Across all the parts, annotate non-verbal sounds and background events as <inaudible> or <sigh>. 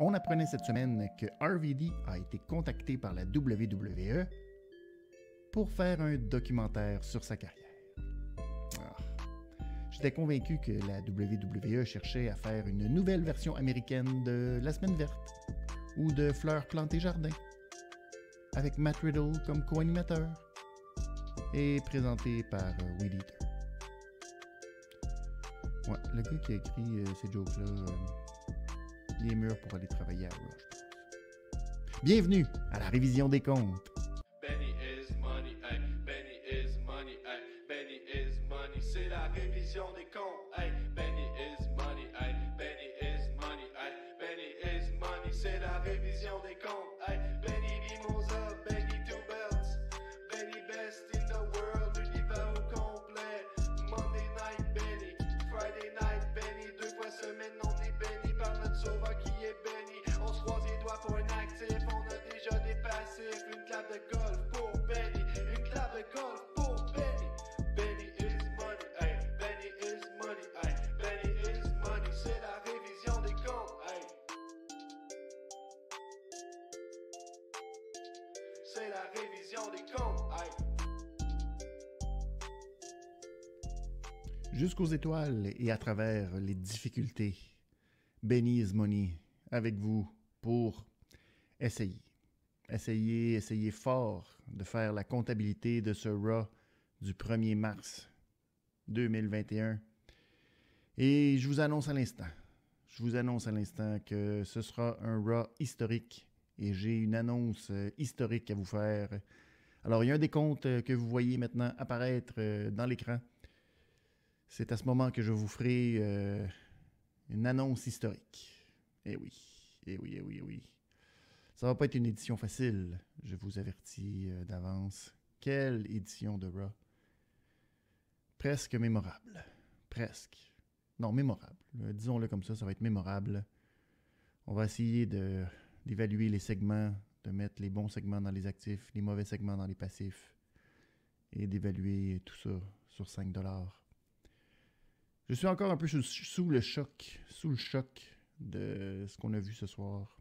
On apprenait cette semaine que RVD a été contacté par la WWE pour faire un documentaire sur sa carrière. Ah. J'étais convaincu que la WWE cherchait à faire une nouvelle version américaine de La Semaine Verte ou de Fleurs Plantées Jardin, avec Matt Riddle comme co-animateur et présenté par euh, Weed Eater. Ouais, le gars qui a écrit euh, ces jokes-là. Euh, les murs pour aller travailler à Bienvenue à la révision des comptes. étoiles et à travers les difficultés. Benny Moni avec vous pour essayer. essayer, essayer fort de faire la comptabilité de ce RA du 1er mars 2021. Et je vous annonce à l'instant, je vous annonce à l'instant que ce sera un RA historique et j'ai une annonce euh, historique à vous faire. Alors, il y a un comptes euh, que vous voyez maintenant apparaître euh, dans l'écran. C'est à ce moment que je vous ferai euh, une annonce historique. Eh oui, eh oui, eh oui, eh oui. Ça va pas être une édition facile, je vous avertis euh, d'avance. Quelle édition de Raw Presque mémorable. Presque. Non, mémorable. Euh, disons-le comme ça, ça va être mémorable. On va essayer d'évaluer les segments, de mettre les bons segments dans les actifs, les mauvais segments dans les passifs, et d'évaluer tout ça sur 5 dollars je suis encore un peu sous, le choc, sous le choc de ce qu'on a vu ce soir.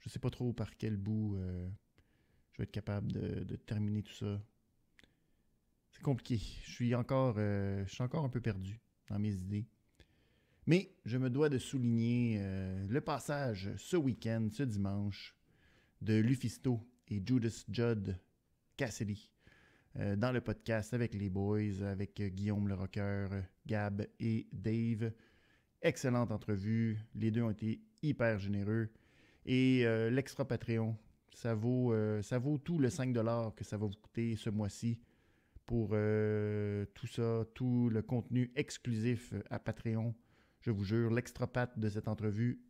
Je ne sais pas trop par quel bout euh, je vais être capable de, terminer tout ça. C'est compliqué. Je suis encore, euh, je suis encore un peu perdu dans mes idées. Mais je me dois de souligner euh, le passage ce week-end, ce dimanche, de Lufisto et Judas Judd Cassidy euh, dans le podcast avec les boys, avec euh, Guillaume le rocker, euh, Gab et Dave. Excellente entrevue. Les deux ont été hyper généreux. Et l'extra Patreon, ça vaut, ça vaut tout le 5$ que ça va vous coûter ce mois-ci pour tout ça, tout le contenu exclusif à Patreon. Je vous jure, l'extra pat de cette entrevue,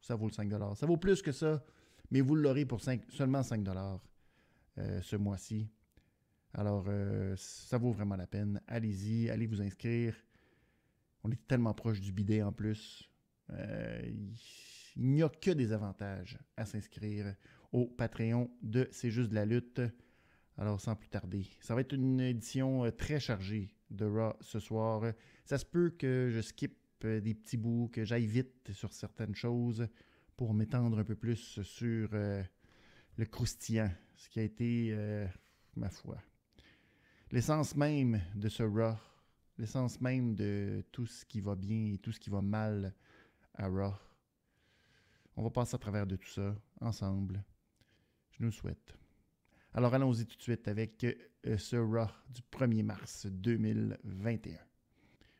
ça vaut le 5$. Ça vaut plus que ça, mais vous l'aurez pour seulement 5$ ce mois-ci. Alors, euh, ça vaut vraiment la peine. Allez-y, allez vous inscrire. On est tellement proche du bidet en plus. Euh, il n'y a que des avantages à s'inscrire au Patreon de C'est juste de la lutte. Alors, sans plus tarder, ça va être une édition euh, très chargée de Raw ce soir. Ça se peut que je skip des petits bouts, que j'aille vite sur certaines choses pour m'étendre un peu plus sur le croustillant, ce qui a été, ma foi, l'essence même de ce Raw, l'essence même de tout ce qui va bien et tout ce qui va mal à Raw. On va passer à travers de tout ça ensemble. Je nous souhaite. Alors allons-y tout de suite avec euh, ce Raw du 1er mars 2021.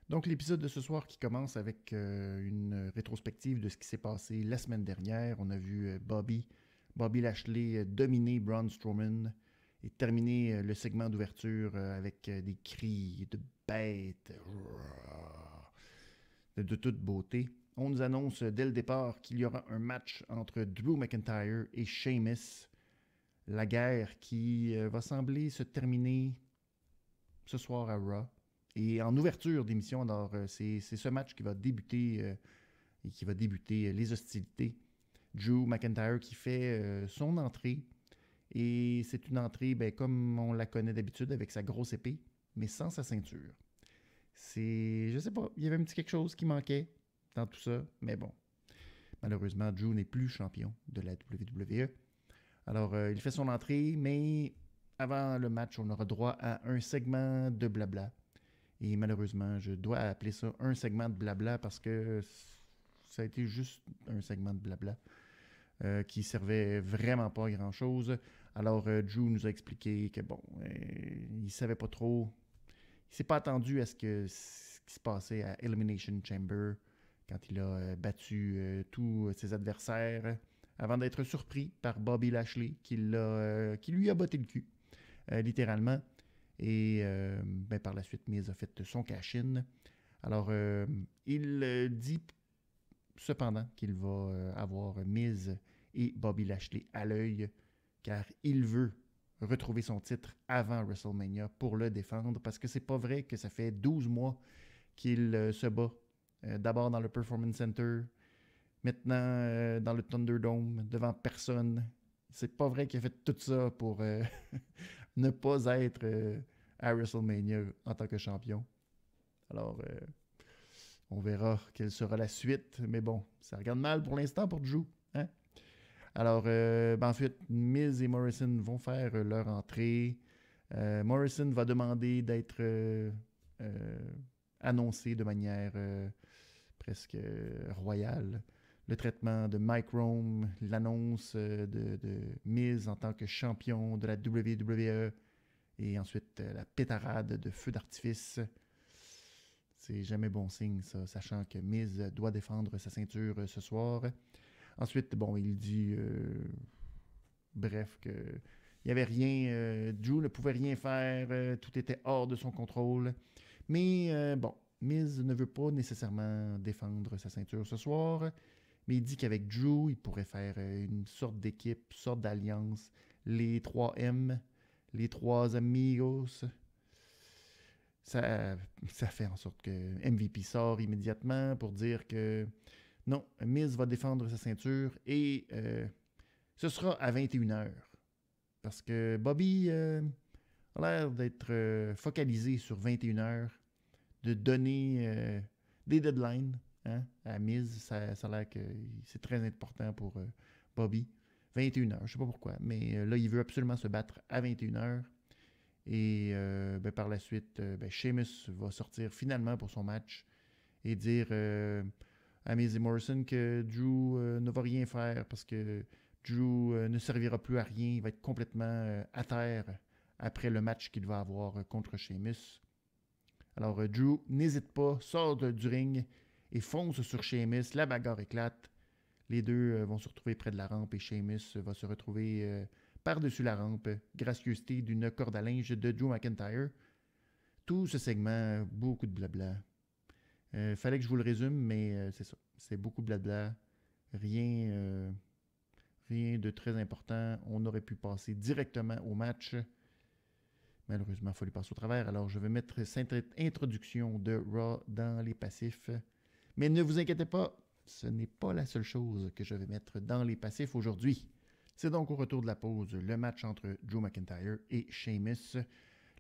Donc l'épisode de ce soir qui commence avec euh, une rétrospective de ce qui s'est passé la semaine dernière. On a vu euh, Bobby, Bobby Lashley dominer Braun Strowman et terminer euh, le segment d'ouverture euh, avec euh, des cris de bêtes de, toute beauté. On nous annonce dès le départ qu'il y aura un match entre Drew McIntyre et Sheamus. La guerre qui va sembler se terminer ce soir à Raw. Et en ouverture d'émission, c'est ce match qui va débuter et qui va débuter les hostilités. Drew McIntyre qui fait son entrée et c'est une entrée, ben, comme on la connaît d'habitude, avec sa grosse épée, mais sans sa ceinture. C'est. Je sais pas, il y avait un petit quelque chose qui manquait dans tout ça, mais bon. Malheureusement, Drew n'est plus champion de la WWE. Alors, euh, il fait son entrée, mais avant le match, on aura droit à un segment de blabla. Et malheureusement, je dois appeler ça un segment de blabla parce que ça a été juste un segment de blabla qui euh, qui servait vraiment pas à grand chose. Alors, euh, Drew nous a expliqué que, bon, euh, il savait pas trop. Il s'est pas attendu à ce, que, ce qui se passait à Elimination Chamber quand il a euh, battu tous ses adversaires avant d'être surpris par Bobby Lashley qui, lui a botté le cul, littéralement. Et ben, par la suite, Miz a fait son cash Alors, il dit cependant qu'il va avoir Miz et Bobby Lashley à l'œil car il veut retrouver son titre avant WrestleMania pour le défendre parce que c'est pas vrai que ça fait 12 mois qu'il euh, se bat. Euh, d'abord dans le Performance Center, maintenant euh, dans le Thunderdome, devant personne. C'est pas vrai qu'il a fait tout ça pour <laughs> ne pas être à WrestleMania en tant que champion. Alors, on verra quelle sera la suite, mais bon, ça regarde mal pour l'instant pour Drew. Alors, euh, ben, ensuite, Miz et Morrison vont faire euh, leur entrée. Euh, Morrison va demander d'être annoncé de manière presque royale. Le traitement de Mike l'annonce de, de Miz en tant que champion de la WWE et ensuite la pétarade de feu d'artifice. C'est jamais bon signe, ça, sachant que Miz doit défendre sa ceinture ce soir. Ensuite, bon, il dit, euh, bref, que il n'y avait rien, Drew euh, ne pouvait rien faire, euh, tout était hors de son contrôle. Mais bon, Miz ne veut pas nécessairement défendre sa ceinture ce soir, mais il dit qu'avec Drew, il pourrait faire une sorte d'équipe, une sorte d'alliance, les 3 M, les 3 amigos. Ça, ça fait en sorte que MVP sort immédiatement pour dire que non, Miz va défendre sa ceinture et euh, ce sera à 21h. Parce que Bobby euh, a l'air d'être euh, focalisé sur 21h, de donner des deadlines hein, à Miz. Ça, a l'air que c'est très important pour Bobby. 21h, je ne sais pas pourquoi, mais là, il veut absolument se battre à 21h. Et ben, par la suite, ben, Sheamus va sortir finalement pour son match et dire Maisie Morrison que Drew euh, ne va rien faire parce que Drew euh, ne servira plus à rien. Il va être complètement euh, à terre après le match qu'il va avoir contre Sheamus. Alors, Drew n'hésite pas, sort de, du ring et fonce sur Sheamus. La bagarre éclate. Les deux vont se retrouver près de la rampe et Sheamus va se retrouver par-dessus la rampe, gracieuseté d'une corde à linge de Drew McIntyre. Tout ce segment, beaucoup de blabla, il euh, fallait que je vous le résume, mais euh, c'est ça. C'est beaucoup de blabla. Rien, euh, rien de très important. On aurait pu passer directement au match. Malheureusement, il fallait passer au travers. Alors, je vais mettre cette introduction de Raw dans les passifs. Mais ne vous inquiétez pas, ce n'est pas la seule chose que je vais mettre dans les passifs aujourd'hui. C'est donc au retour de la pause le match entre Joe McIntyre et Sheamus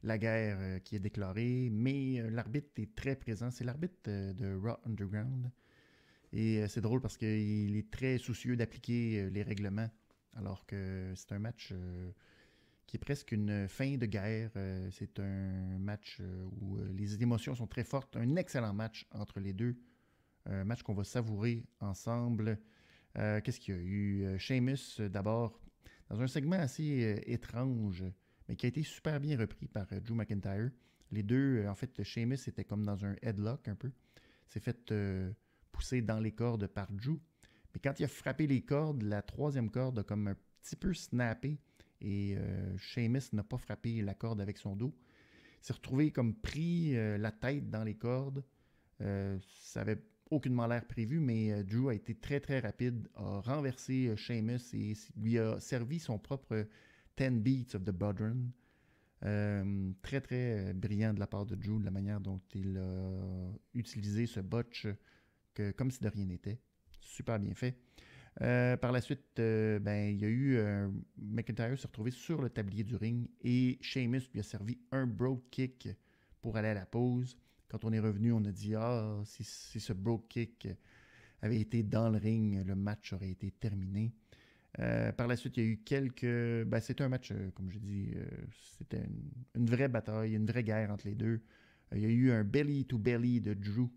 la guerre euh, qui est déclarée, mais euh, l'arbitre est très présent. C'est l'arbitre euh, de Raw Underground. Et c'est drôle parce qu'il est très soucieux d'appliquer les règlements, alors que c'est un match qui est presque une fin de guerre. c'est un match où les émotions sont très fortes. Un excellent match entre les deux. Un match qu'on va savourer ensemble. Qu'est-ce qu'il y a eu? Seamus, d'abord, dans un segment assez étrange, mais qui a été super bien repris par euh, Drew McIntyre. Les deux, euh, en fait, Sheamus était comme dans un headlock un peu. S'est fait euh, pousser dans les cordes par Drew. Mais quand il a frappé les cordes, la troisième corde a comme un petit peu snappé et Seamus n'a pas frappé la corde avec son dos. S'est retrouvé comme pris la tête dans les cordes. ça avait aucunement l'air prévu, mais Drew a été très très rapide, a renversé Sheamus et lui a servi son propre 10 Beats of the Bodron. Euh, très, très brillant de la part de Drew, la manière dont il a utilisé ce botch comme si de rien n'était. Super bien fait. Euh, par la suite, euh, ben, il y a eu McIntyre s'est retrouvé sur le tablier du ring et Sheamus lui a servi un broke kick pour aller à la pause. Quand on est revenu, on a dit Ah, si, ce broke kick avait été dans le ring, le match aurait été terminé. Euh, par la suite, il y a eu quelques. C'est ben, c'était un match, euh, comme je dis, euh, c'était une, vraie bataille, une vraie guerre entre les deux. il y a eu un belly-to-belly de Drew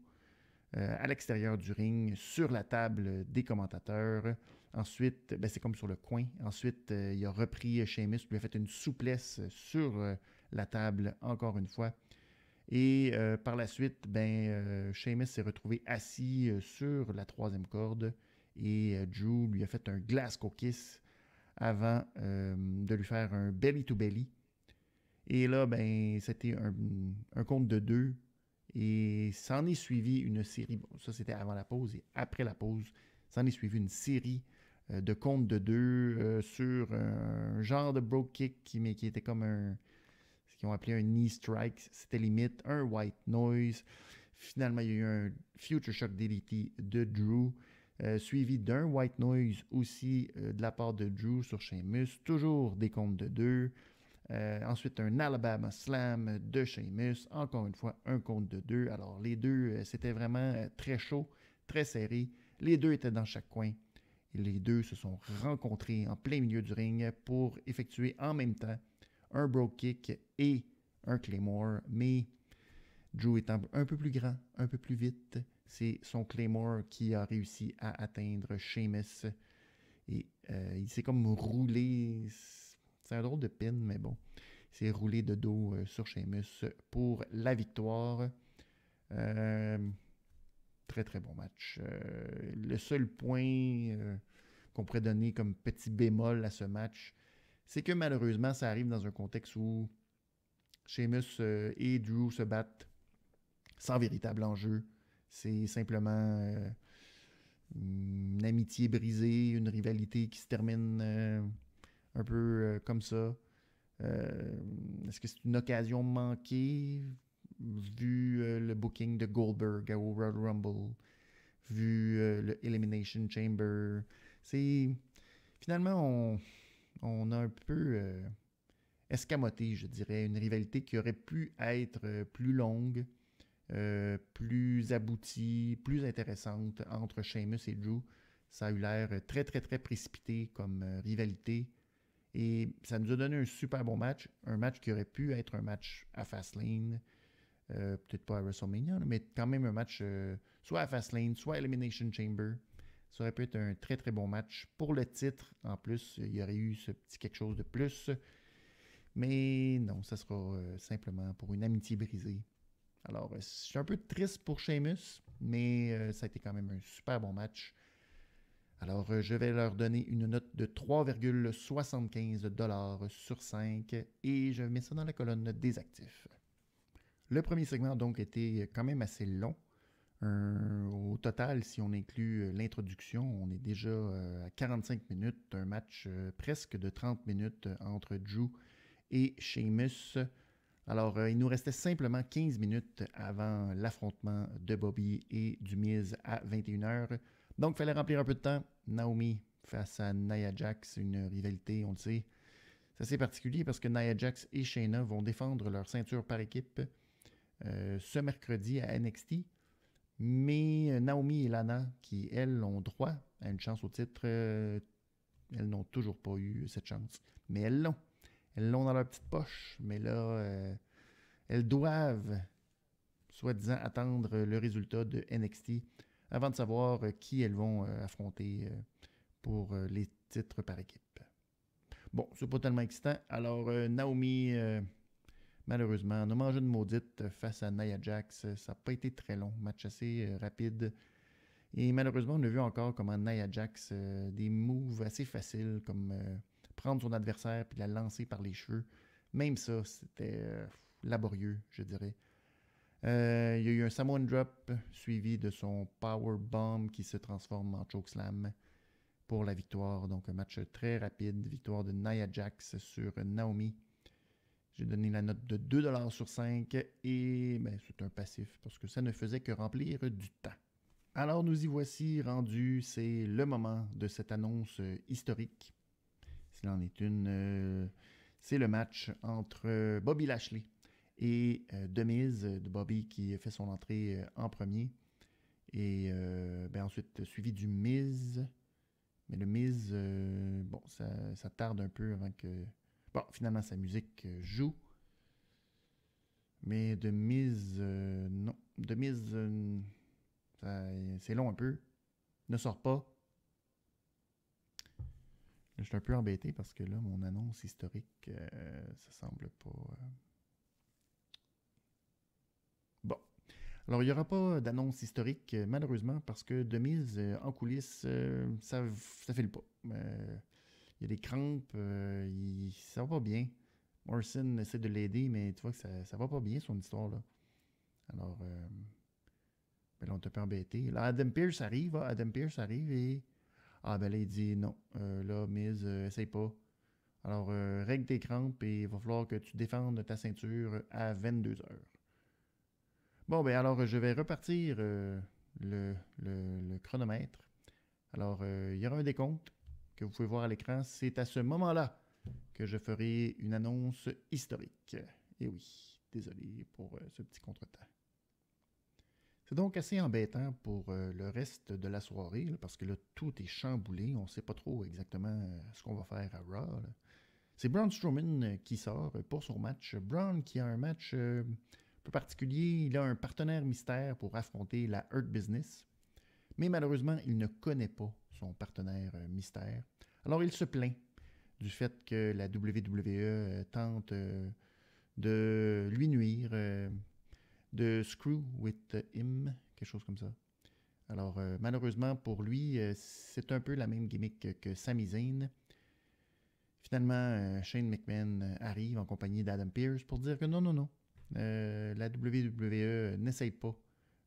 à l'extérieur du ring, sur la table des commentateurs. Ensuite, ben, c'est comme sur le coin. Ensuite, il a repris Sheamus, lui a fait une souplesse sur la table, encore une fois. Et par la suite, ben, Sheamus s'est retrouvé assis sur la troisième corde. Et euh, Drew lui a fait un glas Kiss avant euh, de lui faire un belly-to-belly. Et là, ben, c'était un, compte de deux. Et ça en est suivi une série. ça, c'était avant la pause et après la pause. ça en est suivi une série euh, de comptes de deux sur un genre de broke kick qui, mais qui était comme un. Ce qu'ils ont appelé un knee strike. C'était limite un white noise. Finalement, il y a eu un future shock DDT de Drew. Euh, suivi d'un white noise aussi euh, de la part de Drew sur Sheamus, toujours des comptes de deux. Euh, ensuite, un Alabama Slam de Sheamus, encore une fois, un compte de deux. Alors, les deux, c'était vraiment très chaud, très serré. Les deux étaient dans chaque coin. Et les deux se sont rencontrés en plein milieu du ring pour effectuer en même temps un broke kick et un Claymore, mais Drew étant un peu plus grand, un peu plus vite, c'est son Claymore qui a réussi à atteindre Sheamus Et euh, il s'est comme roulé. C'est un drôle de pin, mais bon. Il s'est roulé de dos euh, sur Sheamus pour la victoire. Euh, très très bon match. le seul point qu'on pourrait donner comme petit bémol à ce match, c'est que malheureusement, ça arrive dans un contexte où Sheamus et Drew se battent sans véritable enjeu. C'est simplement euh, une amitié brisée, une rivalité qui se termine euh, un peu euh, comme ça. Est-ce que c'est une occasion manquée vu le booking de Goldberg au Royal Rumble, vu le Elimination Chamber? C'est finalement on, on, a un peu escamoté, je dirais, une rivalité qui aurait pu être plus longue, euh, plus aboutie, plus intéressante entre Sheamus et Drew. Ça a eu l'air très, très, très précipité comme euh, rivalité. Et ça nous a donné un super bon match, un match qui aurait pu être un match à Fastlane, euh, peut-être pas à WrestleMania, mais quand même un match soit à Fastlane, soit à Elimination Chamber. Ça aurait pu être un très très bon match pour le titre. En plus, il y aurait eu ce petit quelque chose de plus. Mais non, ça sera simplement pour une amitié brisée. Alors, euh, je suis un peu triste pour Sheamus, mais euh, ça a été quand même un super bon match. Alors, euh, je vais leur donner une note de 3,75 sur 5 et je mets ça dans la colonne des actifs. Le premier segment a donc été quand même assez long. au total, si on inclut l'introduction, on est déjà à 45 minutes, un match presque de 30 minutes entre Drew et Sheamus. Alors, euh, il nous restait simplement 15 minutes avant l'affrontement de Bobby et du Miz à 21h. Donc, il fallait remplir un peu de temps. Naomi face à Nia Jax, une rivalité, on le sait. C'est assez particulier parce que Nia Jax et Shayna vont défendre leur ceinture par équipe euh, ce mercredi à NXT. Mais euh, Naomi et Lana, qui elles ont droit à une chance au titre, elles n'ont toujours pas eu cette chance. Mais elles l'ont. Elles l'ont dans leur petite poche, mais là, euh, elles doivent, soi-disant, attendre le résultat de NXT avant de savoir euh, qui elles vont euh, affronter pour les titres par équipe. Bon, c'est pas tellement excitant. Alors, Naomi, malheureusement, a mangé une maudite face à Nia Jax. Ça n'a pas été très long, match assez rapide. Et malheureusement, on a vu encore comment Nia Jax, des moves assez faciles comme son adversaire puis la lancer par les cheveux. Même ça, c'était euh, laborieux, je dirais. Euh, il y a eu un Samoan Drop suivi de son Power Bomb qui se transforme en slam pour la victoire. Donc un match très rapide, victoire de Nia Jax sur Naomi. J'ai donné la note de 2$ sur 5 et ben, c'est un passif parce que ça ne faisait que remplir du temps. Alors nous y voici rendus, c'est le moment de cette annonce euh, historique. S'il en est une, euh, c'est le match entre euh, Bobby Lashley et euh, Demise, de Bobby qui fait son entrée en premier. Et ben ensuite, suivi du Mise. Mais le Mise, bon, ça, tarde un peu avant que. Bon, finalement, sa musique joue. Mais de mise, non. De mise, c'est long un peu. Ne sort pas. Je suis un peu embêté parce que là, mon annonce historique, euh, ça semble pas. Euh, bon. Alors, il n'y aura pas d'annonce historique, euh, malheureusement, parce que de mise en coulisses, ça ne file pas. Il y a des crampes, ça va pas bien. Morrison essaie de l'aider, mais tu vois que ça ne va pas bien, son histoire. là. Alors, ben on est un peu embêté. Là, Adam Pierce arrive, hein, Adam Pierce arrive et ah, ben là, il dit non. Euh, là, mise, euh, essaye pas. Alors, euh, règle tes crampes et il va falloir que tu défendes ta ceinture à 22 heures. Bon, ben alors, je vais repartir le, le, le, chronomètre. Alors, il y aura un décompte que vous pouvez voir à l'écran. C'est à ce moment-là que je ferai une annonce historique. Et oui, désolé pour ce petit contretemps. C'est donc assez embêtant pour euh, le reste de la soirée, parce que là, tout est chamboulé. On ne sait pas trop exactement euh, ce qu'on va faire à Raw. C'est Braun Strowman euh, qui sort pour son match. Braun qui a un match un peu particulier. Il a un partenaire mystère pour affronter la Hurt Business. Mais malheureusement, il ne connaît pas son partenaire mystère. Alors il se plaint du fait que la WWE tente de lui nuire de Screw with Him, quelque chose comme ça. Alors, euh, malheureusement pour lui, euh, c'est un peu la même gimmick que, que Sami Finalement, euh, Shane McMahon arrive en compagnie d'Adam Pearce pour dire que non, non, non, la WWE n'essaye pas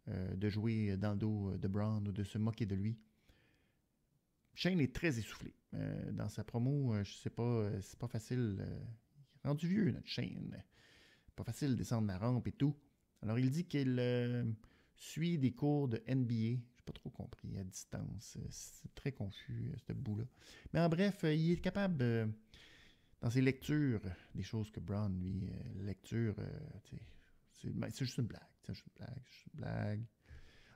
de jouer dans le dos de brand ou de se moquer de lui. Shane est très essoufflé. dans sa promo, je sais pas, c'est pas facile. Il rendu vieux, notre Shane. Pas facile de descendre la rampe et tout. Alors, il dit qu'il euh, suit des cours de NBA. Je n'ai pas trop compris à distance. Euh, c'est très confus, euh, ce bout-là. Mais en bref, il est capable, dans ses lectures, des choses que Brown, lui, lecture, ben, c'est juste une blague. C'est juste une blague, juste une blague.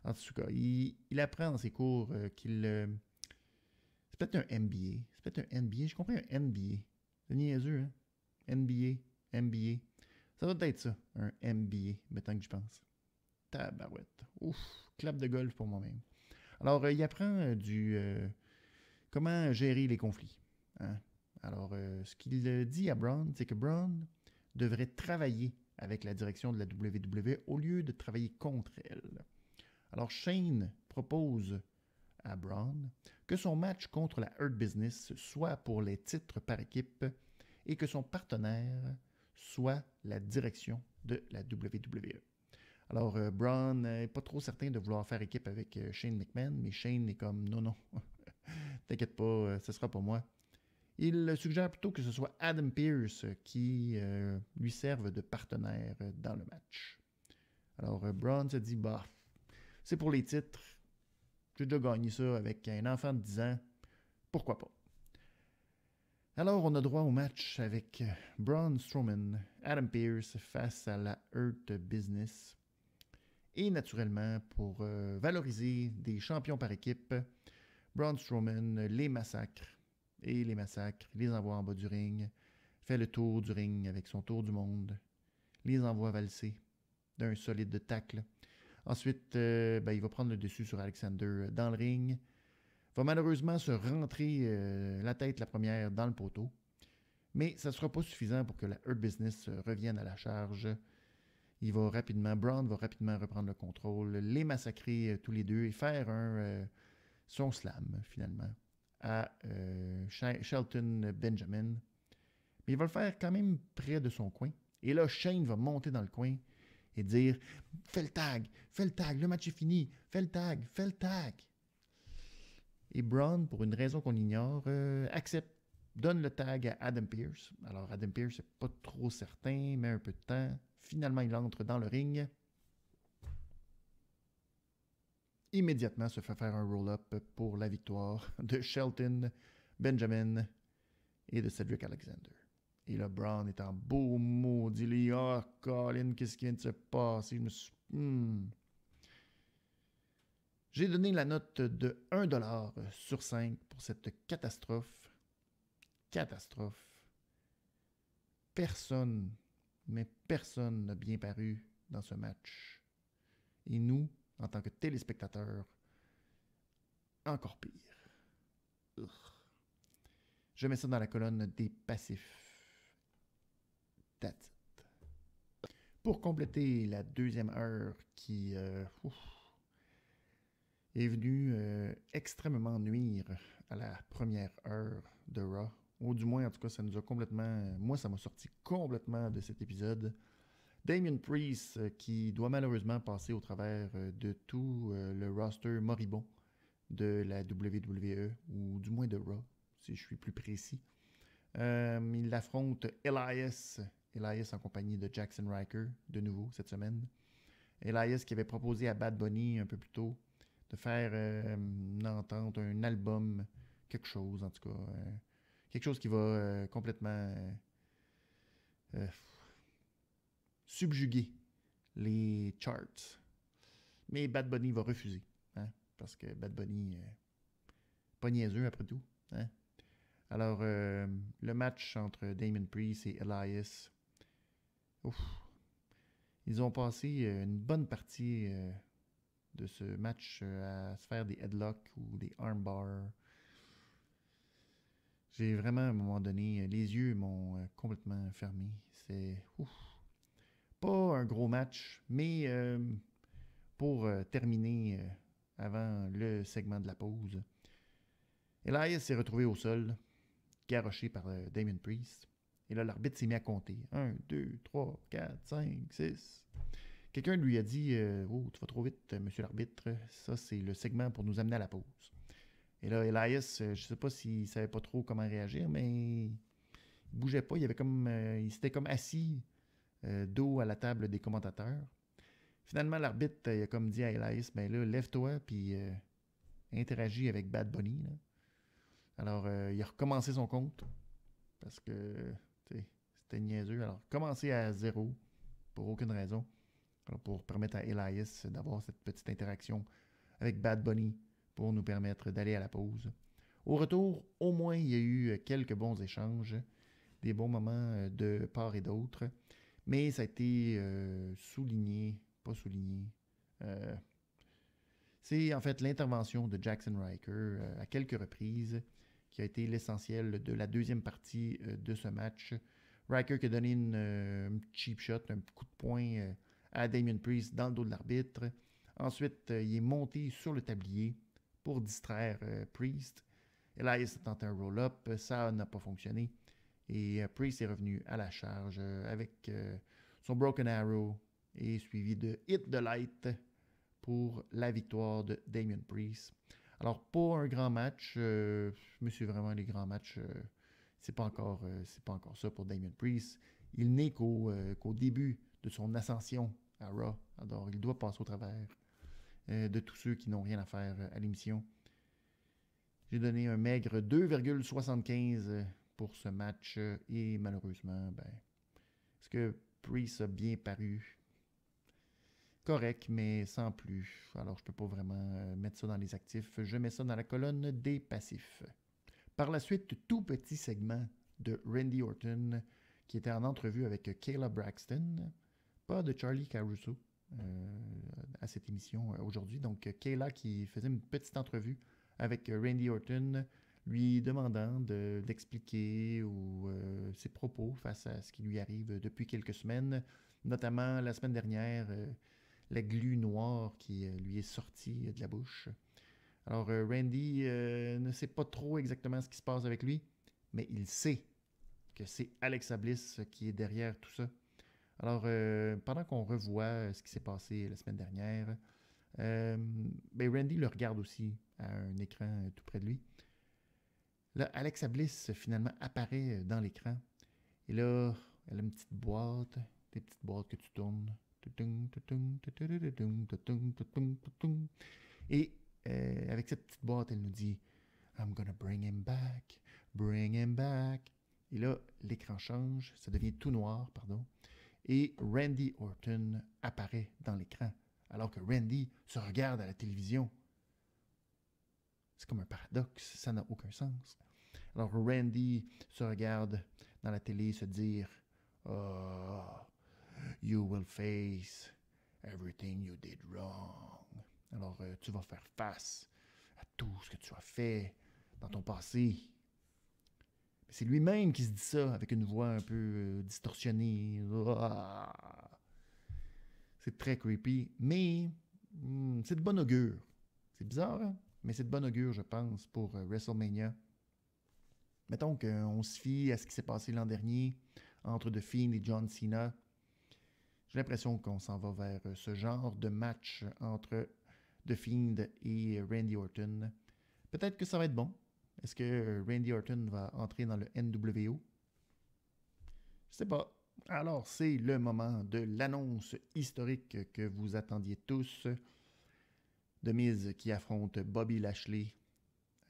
En tout cas, il, apprend dans ses cours qu'il. c'est peut-être un MBA. C'est peut-être un NBA. Je comprends un NBA. C'est niaiseux, hein? NBA, MBA. Ça doit être ça, un MBA, maintenant que je pense. Tabarouette. Ouf, clap de golf pour moi-même. Alors, euh, il apprend euh, du euh, comment gérer les conflits. Hein? Alors, ce qu'il dit à Brown, c'est que Brown devrait travailler avec la direction de la WWE au lieu de travailler contre elle. Alors, Shane propose à Brown que son match contre la Earth Business soit pour les titres par équipe et que son partenaire soit la direction de la WWE. Alors, euh, Braun n'est pas trop certain de vouloir faire équipe avec euh, Shane McMahon, mais Shane est comme non, non, <laughs> t'inquiète pas, euh, ce sera pas moi. Il suggère plutôt que ce soit Adam Pierce qui lui serve de partenaire dans le match. Alors, Braun se dit bah, c'est pour les titres, j'ai déjà gagné ça avec un enfant de 10 ans, pourquoi pas. Alors, on a droit au match avec euh, Braun Strowman, Adam Pearce face à la Earth Business. Et naturellement, pour euh, valoriser des champions par équipe, Braun Strowman les massacre et les massacre, les envoie en bas du ring, fait le tour du ring avec son tour du monde, les envoie valser d'un solide tacle. Ensuite, euh, ben, il va prendre le dessus sur Alexander dans le ring va malheureusement se rentrer euh, la tête la première dans le poteau, mais ça ne sera pas suffisant pour que la Herb Business euh, revienne à la charge. Il va rapidement, Brown va rapidement reprendre le contrôle, les massacrer euh, tous les deux et faire un, son slam finalement à Shelton Benjamin. Mais il va le faire quand même près de son coin. Et là, Shane va monter dans le coin et dire Fais le tag, fais le tag, le match est fini, fais le tag, fais le tag. Et Brown, pour une raison qu'on ignore, euh, accepte, donne le tag à Adam Pierce. Alors Adam Pierce n'est pas trop certain, met un peu de temps. Finalement, il entre dans le ring. Immédiatement se fait faire un roll-up pour la victoire de Shelton, Benjamin et de Cedric Alexander. Et là, Brown est en beau mot. Il dit, oh, ah, Colin, qu'est-ce qui vient de se passer? Hmm. J'ai donné la note de 1$ sur 5 pour cette catastrophe. Catastrophe. Personne, mais personne n'a bien paru dans ce match. Et nous, en tant que téléspectateurs, encore pire. Je mets ça dans la colonne des passifs. That's Pour compléter la deuxième heure qui... Euh, est venu euh, extrêmement nuire à la première heure de Raw. Ou du moins, en tout cas, ça nous a complètement. Moi, ça m'a sorti complètement de cet épisode. Damien Priest, euh, qui doit malheureusement passer au travers euh, de tout le roster moribond de la WWE, ou du moins de Raw, si je suis plus précis. il affronte Elias, Elias en compagnie de Jackson Riker, de nouveau cette semaine. Elias qui avait proposé à Bad Bunny un peu plus tôt de faire euh, une entente, un album, quelque chose en tout cas. Euh, quelque chose qui va euh, complètement subjuguer les charts. Mais Bad Bunny va refuser, hein, parce que Bad Bunny, pas niaiseux après tout. Hein. Alors, le match entre Damon Priest et Elias, ils ont passé une bonne partie de ce match euh, à se faire des headlocks ou des armbars. J'ai vraiment, à un moment donné, euh, les yeux m'ont euh, complètement fermé. C'est pas un gros match, mais pour terminer avant le segment de la pause, Elias s'est retrouvé au sol, garoché par Damon Priest. Et là, l'arbitre s'est mis à compter. 1, 2, 3, 4, 5, 6. Quelqu'un lui a dit euh, Oh, tu vas trop vite, euh, monsieur l'arbitre. Ça, c'est le segment pour nous amener à la pause. Et là, Elias, euh, je ne sais pas s'il ne savait pas trop comment réagir, mais il bougeait pas. Il avait comme. il s'était comme assis dos à la table des commentateurs. Finalement, l'arbitre, a comme dit à Elias Ben là, lève-toi, puis interagis avec Bad Bunny. Alors, il a recommencé son compte parce que c'était niaiseux. Alors, commencé à zéro pour aucune raison pour permettre à Elias d'avoir cette petite interaction avec Bad Bunny pour nous permettre d'aller à la pause. Au retour, au moins, il y a eu quelques bons échanges, des bons moments euh, de part et d'autre, mais ça a été euh, souligné, pas souligné. Euh, c'est en fait l'intervention de Jackson Riker à quelques reprises qui a été l'essentiel de la deuxième partie de ce match. Riker qui a donné une, cheap shot, un coup de poing à Damien Priest dans le dos de l'arbitre. Ensuite, euh, il est monté sur le tablier pour distraire euh, Priest. il a tenté un roll-up, ça n'a pas fonctionné. Et euh, Priest est revenu à la charge avec son Broken Arrow et suivi de Hit the Light pour la victoire de Damien Priest. Alors, pour un grand match. je me suis vraiment les grands matchs. c'est pas encore, pas encore ça pour Damien Priest. Il n'est qu'au début de son ascension à Raw. Alors, il doit passer au travers euh, de tous ceux qui n'ont rien à faire euh, à l'émission. J'ai donné un maigre 2,75 euh, pour ce match et malheureusement, ben, ce que Priest a bien paru? Correct, mais sans plus. Alors, je ne peux pas vraiment mettre ça dans les actifs. Je mets ça dans la colonne des passifs. Par la suite, tout petit segment de Randy Orton qui était en entrevue avec Kayla Braxton de Charlie Caruso euh, à cette émission euh, aujourd'hui. Donc, euh, Kayla qui faisait une petite entrevue avec Randy Orton, lui demandant d'expliquer ses propos face à ce qui lui arrive depuis quelques semaines, notamment la semaine dernière, la glu noire qui lui est sortie de la bouche. Alors Randy ne sait pas trop exactement ce qui se passe avec lui, mais il sait que c'est Alexa Bliss qui est derrière tout ça alors, euh, pendant qu'on revoit euh, ce qui s'est passé la semaine dernière, euh, ben, Randy le regarde aussi à un écran tout près de lui. Là, Alexa Bliss finalement apparaît dans l'écran. Et là, elle a une petite boîte, des petites boîtes que tu tournes. Et avec cette petite boîte, elle nous dit I'm gonna bring him back, bring him back. Et là, l'écran change, ça devient tout noir, pardon et Randy Orton apparaît dans l'écran, alors que Randy se regarde à la télévision. C'est comme un paradoxe, ça n'a aucun sens. Alors Randy se regarde dans la télé se dire oh, you will face everything you did wrong. Alors euh, tu vas faire face à tout ce que tu as fait dans ton passé. C'est lui-même qui se dit ça avec une voix un peu euh, distorsionnée. Ah! C'est très creepy, mais hmm, c'est de bon augure. C'est bizarre, hein? mais c'est de bon augure, je pense, pour euh, WrestleMania. Mettons qu'on se fie à ce qui s'est passé l'an dernier entre The Fiend et John Cena. J'ai l'impression qu'on s'en va vers euh, ce genre de match entre The Fiend et Randy Orton. Peut-être que ça va être bon, est-ce que euh, Randy Orton va entrer dans le NWO? Je sais pas. Alors, c'est le moment de l'annonce historique que vous attendiez tous. De Mise qui affronte Bobby Lashley.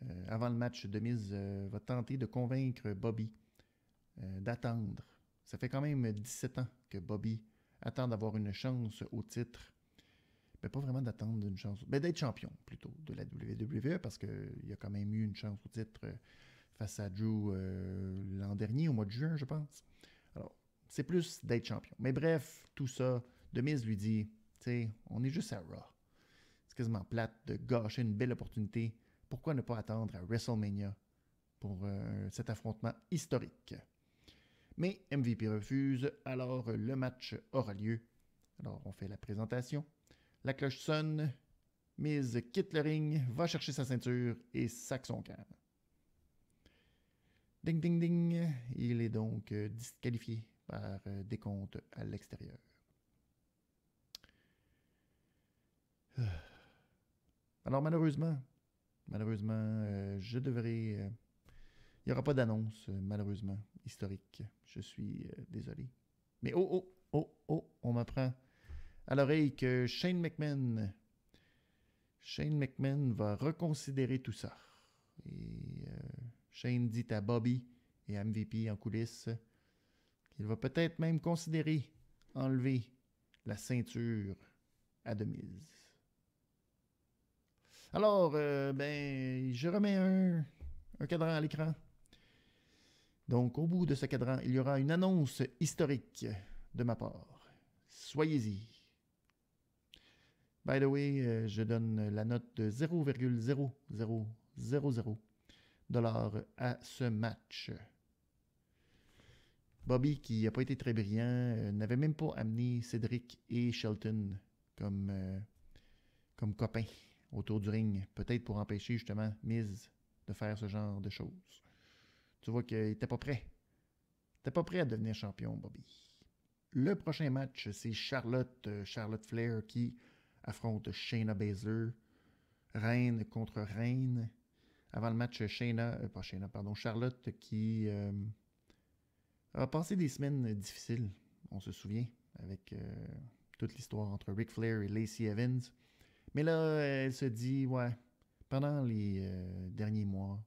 Euh, avant le match, De Mise euh, va tenter de convaincre Bobby d'attendre. Ça fait quand même 17 ans que Bobby attend d'avoir une chance au titre. Ben, pas vraiment d'attendre une chance, mais ben, d'être champion plutôt de la WWE parce qu'il y a quand même eu une chance au titre euh, face à Drew euh, l'an dernier, au mois de juin, je pense. Alors, c'est plus d'être champion. Mais bref, tout ça, Demise lui dit, tu sais, on est juste à Raw. C'est quasiment plate de gâcher une belle opportunité. Pourquoi ne pas attendre à WrestleMania pour euh, cet affrontement historique? Mais MVP refuse, alors le match aura lieu. Alors on fait la présentation, la cloche sonne. Miz quitte le ring, va chercher sa ceinture et sac son cœur. Ding ding ding, il est donc euh, disqualifié par euh, décompte à l'extérieur. <sighs> Alors malheureusement, malheureusement, euh, je devrais... il n'y aura pas d'annonce, malheureusement, historique. Je suis désolé. Mais oh, oh, oh, oh, on m'apprend à l'oreille que Shane McMahon, Shane McMahon va reconsidérer tout ça. Et euh, Shane dit à Bobby et à MVP en coulisses qu'il va peut-être même considérer enlever la ceinture à demise. Alors, euh, ben, je remets un cadran à l'écran. Donc, au bout de ce cadran, il y aura une annonce historique de ma part. Soyez-y. By the way, euh, je donne la note de 0,0000 à ce match. Bobby, qui n'a pas été très brillant, euh, n'avait même pas amené Cédric et Shelton comme, euh, comme copains autour du ring, peut-être pour empêcher justement Miz de faire ce genre de choses. Tu vois qu'il n'était pas prêt. Il n'était pas prêt à devenir champion, Bobby. Le prochain match, c'est Charlotte, Charlotte Flair, qui affronte Shayna Baszler, reine contre reine. Avant le match, Shayna, euh, pas pardon, Charlotte qui euh, a passé des semaines difficiles, on se souvient, avec euh, toute l'histoire entre Ric Flair et Lacey Evans. Mais là, elle se dit, ouais, pendant les derniers mois,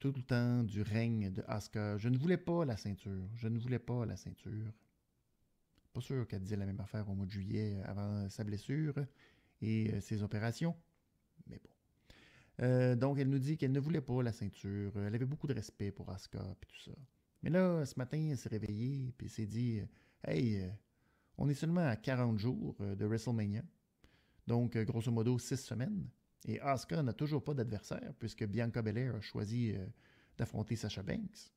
tout le temps du règne de Asuka, je ne voulais pas la ceinture, je ne voulais pas la ceinture. Pas sûr qu'elle disait la même affaire au mois de juillet euh, avant sa blessure et euh, ses opérations. Mais bon. Euh, donc, elle nous dit qu'elle ne voulait pas la ceinture. Elle avait beaucoup de respect pour Asuka et tout ça. Mais là, ce matin, elle s'est réveillée et s'est dit Hey, on est seulement à 40 jours de WrestleMania. Donc, grosso modo, 6 semaines. Et Asuka n'a toujours pas d'adversaire puisque Bianca Belair a choisi d'affronter Sasha Banks.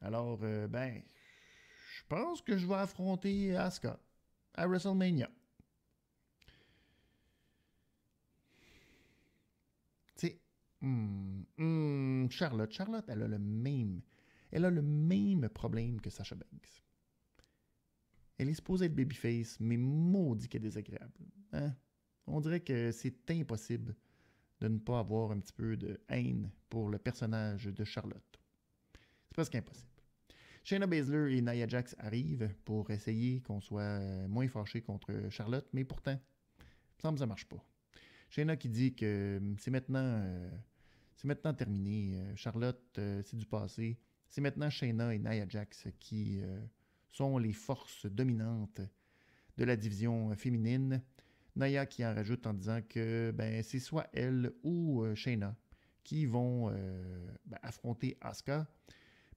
Alors, ben, je pense que je vais affronter Asuka à WrestleMania. Tu sais, hmm, hmm, Charlotte, Charlotte, elle a le même, elle a le même problème que Sasha Banks. Elle est supposée être babyface, mais maudit qu'elle est désagréable. Hein? On dirait que c'est impossible de ne pas avoir un petit peu de haine pour le personnage de Charlotte. C'est presque impossible. Shayna Baszler et Naya Jax arrivent pour essayer qu'on soit euh, moins fâché contre Charlotte, mais pourtant, ça ne marche pas. Shayna qui dit que euh, c'est maintenant, euh, maintenant terminé. Charlotte, c'est du passé. C'est maintenant Shayna et Naya Jax qui sont les forces dominantes de la division féminine. Naya qui en rajoute en disant que ben, c'est soit elle ou Shayna qui vont ben, affronter Asuka.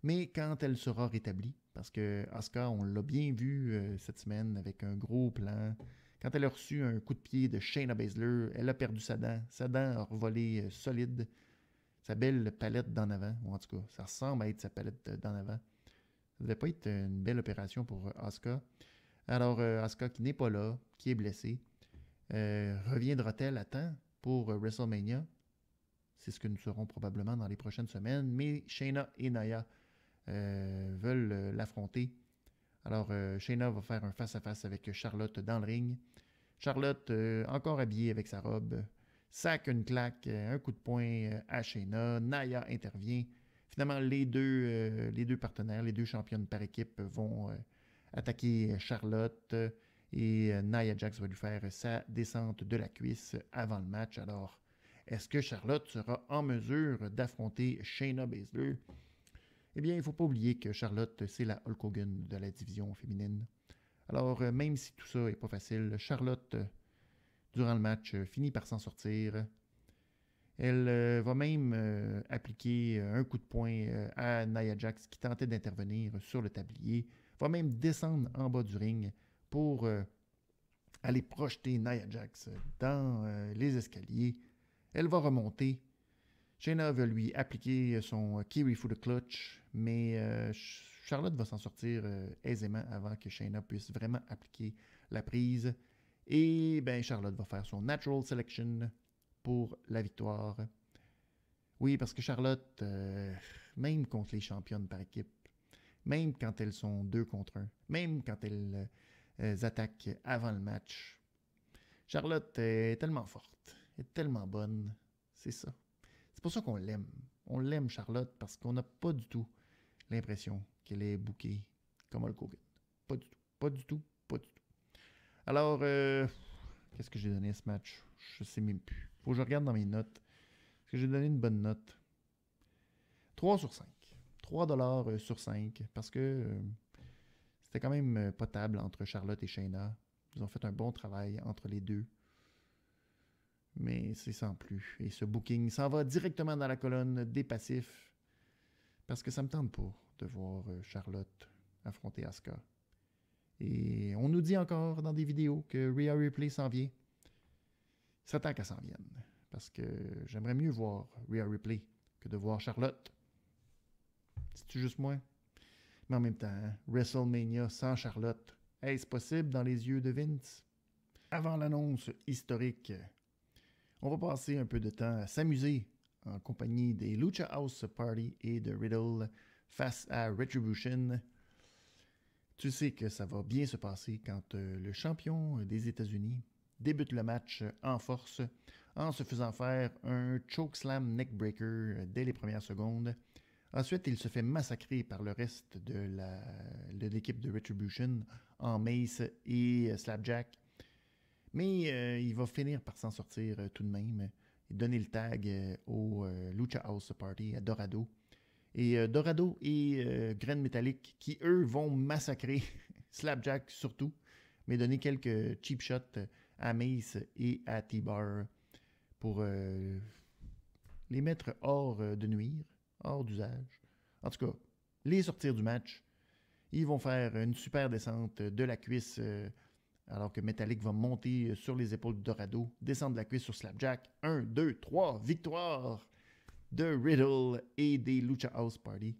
Mais quand elle sera rétablie, parce que Asuka, on l'a bien vu euh, cette semaine avec un gros plan. Quand elle a reçu un coup de pied de Shayna Baszler, elle a perdu sa dent. Sa dent a revolé euh, solide. Sa belle palette d'en avant, en tout cas, ça ressemble à être sa palette d'en avant. Ça devait pas être une belle opération pour euh, Asuka. Alors, Asuka qui n'est pas là, qui est blessée, reviendra-t-elle à temps pour WrestleMania? C'est ce que nous serons probablement dans les prochaines semaines. Mais Shayna et Naya euh, veulent euh, l'affronter. Alors, euh, Shayna va faire un face-à-face avec Charlotte dans le ring. Charlotte, encore habillée avec sa robe, sac une claque, un coup de poing à Shayna. Naya intervient. Finalement, les deux, les deux partenaires, les deux championnes par équipe vont attaquer Charlotte et Naya Jax va lui faire sa descente de la cuisse avant le match. Alors, est-ce que Charlotte sera en mesure d'affronter Shayna Baszler? eh bien, il ne faut pas oublier que Charlotte, c'est la Hulk Hogan de la division féminine. Alors, euh, même si tout ça n'est pas facile, Charlotte, euh, durant le match, euh, finit par s'en sortir. Elle va même appliquer un coup de poing à Nia Jax qui tentait d'intervenir sur le tablier. Va même descendre en bas du ring pour aller projeter Nia Jax dans les escaliers. Elle va remonter Shayna veut lui appliquer euh, son euh, Kiwi Food Clutch, mais euh, Charlotte va s'en sortir aisément avant que Shayna puisse vraiment appliquer la prise. Et ben, Charlotte va faire son Natural Selection pour la victoire. Oui, parce que Charlotte, même contre les championnes par équipe, même quand elles sont deux contre un, même quand elles, elles attaquent avant le match, Charlotte est tellement forte, est tellement bonne, c'est ça pour ça qu'on l'aime. On l'aime, Charlotte, parce qu'on n'a pas du tout l'impression qu'elle est bouquée comme le Hogan. Pas du tout. Pas du tout. Pas du tout. Alors, euh, qu'est-ce que j'ai donné à ce match? Je sais même plus. Faut que je regarde dans mes notes. Est-ce que j'ai donné une bonne note? 3 sur 5. 3 dollars euh, sur 5. Parce que euh, c'était quand même potable entre Charlotte et Shayna. Ils ont fait un bon travail entre les deux. Mais c'est sans plus. Et ce booking s'en va directement dans la colonne des passifs parce que ça me tente pas de voir euh, Charlotte affronter Asuka. Et on nous dit encore dans des vidéos que Rhea Ripley s'en vient. Ça tend qu'elle s'en vienne parce que j'aimerais mieux voir Rhea Ripley que de voir Charlotte. C'est-tu juste moi? Mais en même temps, hein, WrestleMania sans Charlotte, est-ce possible dans les yeux de Vince? Avant l'annonce historique on va passer un peu de temps à s'amuser en compagnie des Lucha House Party et de Riddle face à Retribution. Tu sais que ça va bien se passer quand euh, le champion des États-Unis débute le match en force en se faisant faire un chokeslam neckbreaker dès les premières secondes. Ensuite, il se fait massacrer par le reste de l'équipe de, de Retribution en mace et euh, slapjack. Mais euh, il va finir par s'en sortir euh, tout de même euh, et donner le tag au Lucha House Party à Dorado. Et Dorado et Graine Métallique qui, eux, vont massacrer <laughs> Slapjack surtout, mais donner quelques cheap shots à Mace et à T-Bar pour les mettre hors de nuire, hors d'usage. En tout cas, les sortir du match. Ils vont faire une super descente de la cuisse alors que Metallic va monter euh, sur les épaules de Dorado, descendre la cuisse sur Slapjack. 1, 2, 3, victoire de Riddle et des Lucha House Party.